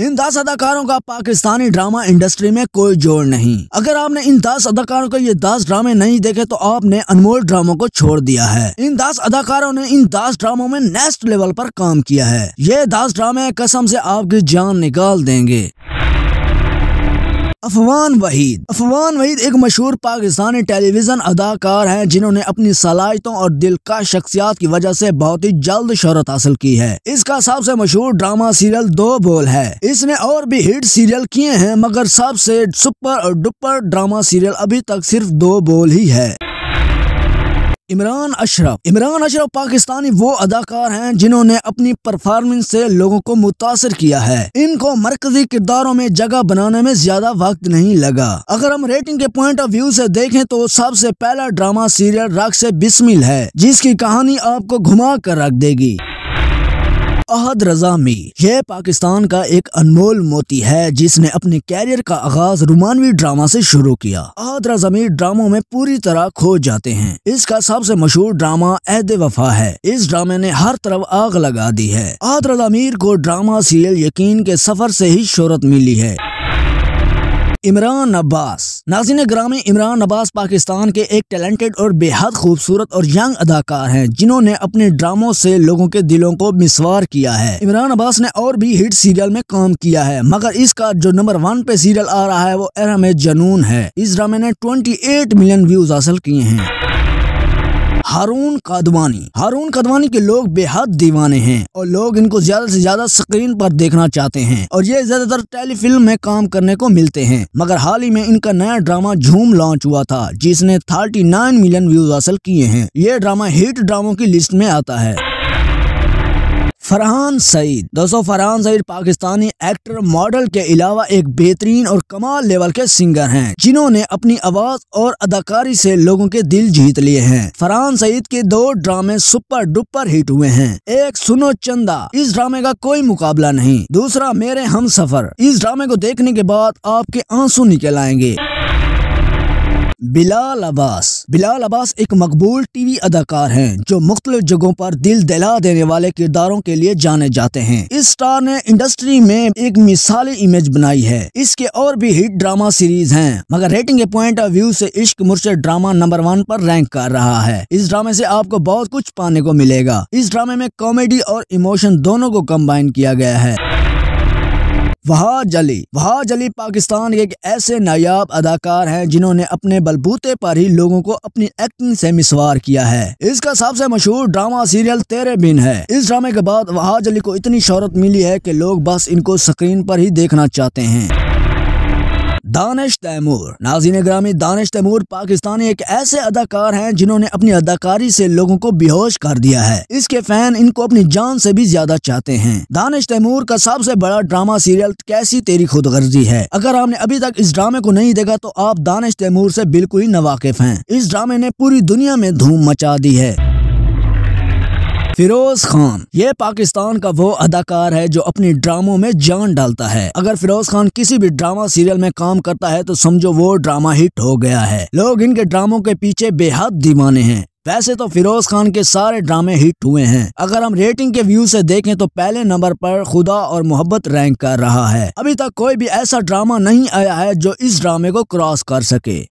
इन दस अदाकारों का Pakistani drama industry में कोई जोड़ नहीं अगर आपने इन दस अदाकारों के ये दस ड्रामे नहीं देखे तो आपने अनमोल ड्रामों को छोड़ दिया है इन दस अदाकारों ने इन दस ड्रामों में नेक्स्ट लेवल पर काम किया है ये दस ड्रामे कसम से आपकी जान निकाल देंगे अफवान वहीद अफवान वहीद एक मशहूर पाकिस्तानी टेलीविजन अदाकार हैं जिन्होंने अपनी सलाहितों और दिलकश शख्सियात की वजह से बहुत ही जल्द शहरत हासिल की है इसका सबसे मशहूर ड्रामा सीरियल दो बोल है इसने और भी हिट सीरियल किए हैं मगर सबसे सुपर और डुपर ड्रामा सीरियल अभी तक सिर्फ दो बोल ही है इमरान अशरफ इमरान अशरफ पाकिस्तानी वो अदाकार हैं जिन्होंने अपनी परफॉर्मेंस से लोगों को मुतासर किया है इनको मरकजी किरदारों में जगह बनाने में ज्यादा वक्त नहीं लगा अगर हम रेटिंग के पॉइंट ऑफ व्यू से देखें तो सबसे पहला ड्रामा सीरियल रक्स बिस्मिल है जिसकी कहानी आपको घुमा कर रख देगी अहद रजा में यह पाकिस्तान का एक अनमोल मोती है जिसने अपने कैरियर का आगाज रोमानवी ड्रामा से शुरू किया अहद रजा मीर ड्रामों में पूरी तरह खो जाते हैं इसका सबसे मशहूर ड्रामा अहद वफा है इस ड्रामे ने हर तरफ आग लगा दी है अहद रजा मीर को ड्रामा सीरियल यकीन के सफर से ही शोहरत मिली है इमरान अब्बास नाजिन ग्रामी इमरान अब्बास पाकिस्तान के एक टैलेंटेड और बेहद खूबसूरत और यंग अदाकार हैं जिन्होंने अपने ड्रामों से लोगों के दिलों को मिसवार किया है इमरान अब्बास ने और भी हिट सीरियल में काम किया है मगर इसका जो नंबर वन पे सीरियल आ रहा है वो एरम जनून है इस ड्रामे ने ट्वेंटी मिलियन व्यूज हासिल किए हैं हारून कादवानी हारून कादवानी के लोग बेहद दीवाने हैं और लोग इनको ज्यादा से ज्यादा स्क्रीन पर देखना चाहते हैं और ये ज्यादातर टेलीफिल्म में काम करने को मिलते हैं मगर हाल ही में इनका नया ड्रामा झूम लॉन्च हुआ था जिसने 39 मिलियन व्यूज हासिल किए हैं ये ड्रामा हिट ड्रामों की लिस्ट में आता है फरहान सईद दोस्तों फरहान सईद पाकिस्तानी एक्टर मॉडल के अलावा एक बेहतरीन और कमाल लेवल के सिंगर हैं जिन्होंने अपनी आवाज और अदाकारी से लोगों के दिल जीत लिए हैं फरहान सईद के दो ड्रामे सुपर डुपर हिट हुए हैं एक सुनो चंदा इस ड्रामे का कोई मुकाबला नहीं दूसरा मेरे हम सफर इस ड्रामे को देखने के बाद आपके आंसू निकल आएंगे बिलाल अब्बास बिलाल अब्बास एक मकबूल टीवी अदाकार हैं जो मुख्तलिफ जगहों पर दिल दहला देने वाले किरदारों के लिए जाने जाते हैं इस स्टार ने इंडस्ट्री में एक मिसाली इमेज बनाई है इसके और भी हिट ड्रामा सीरीज हैं मगर रेटिंग के पॉइंट ऑफ व्यू से Ishq Murshid drama number one पर रैंक कर रहा है इस ड्रामे से आपको बहुत कुछ पाने को मिलेगा इस ड्रामे में कॉमेडी और इमोशन दोनों को कम्बाइन किया गया है वहा जली वहा जली पाकिस्तान के एक ऐसे नायाब अदाकार हैं जिन्होंने अपने बलबूते पर ही लोगों को अपनी एक्टिंग से मिसवार किया है इसका सबसे मशहूर ड्रामा सीरियल तेरे बिन है इस ड्रामे के बाद वहाज अली को इतनी शोहरत मिली है कि लोग बस इनको स्क्रीन पर ही देखना चाहते हैं दानिश तैमूर नाजीन ग्रामी दानिश तैमूर पाकिस्तानी एक ऐसे अदाकार हैं जिन्होंने अपनी अदाकारी से लोगों को बेहोश कर दिया है इसके फैन इनको अपनी जान से भी ज्यादा चाहते हैं दानिश तैमूर का सबसे बड़ा ड्रामा सीरियल कैसी तेरी खुदगर्जी है अगर आपने अभी तक इस ड्रामे को नहीं देखा तो आप दानिश तैमूर से बिल्कुल ही नवाकिफ हैं इस ड्रामे ने पूरी दुनिया में धूम मचा दी है फिरोज खान ये पाकिस्तान का वो अदाकार है जो अपने ड्रामों में जान डालता है अगर फिरोज खान किसी भी ड्रामा सीरियल में काम करता है तो समझो वो ड्रामा हिट हो गया है लोग इनके ड्रामों के पीछे बेहद दीवाने हैं वैसे तो फिरोज खान के सारे ड्रामे हिट हुए हैं अगर हम रेटिंग के व्यू से देखें तो पहले नंबर पर खुदा और मोहब्बत रैंक कर रहा है अभी तक कोई भी ऐसा ड्रामा नहीं आया है जो इस ड्रामे को क्रॉस कर सके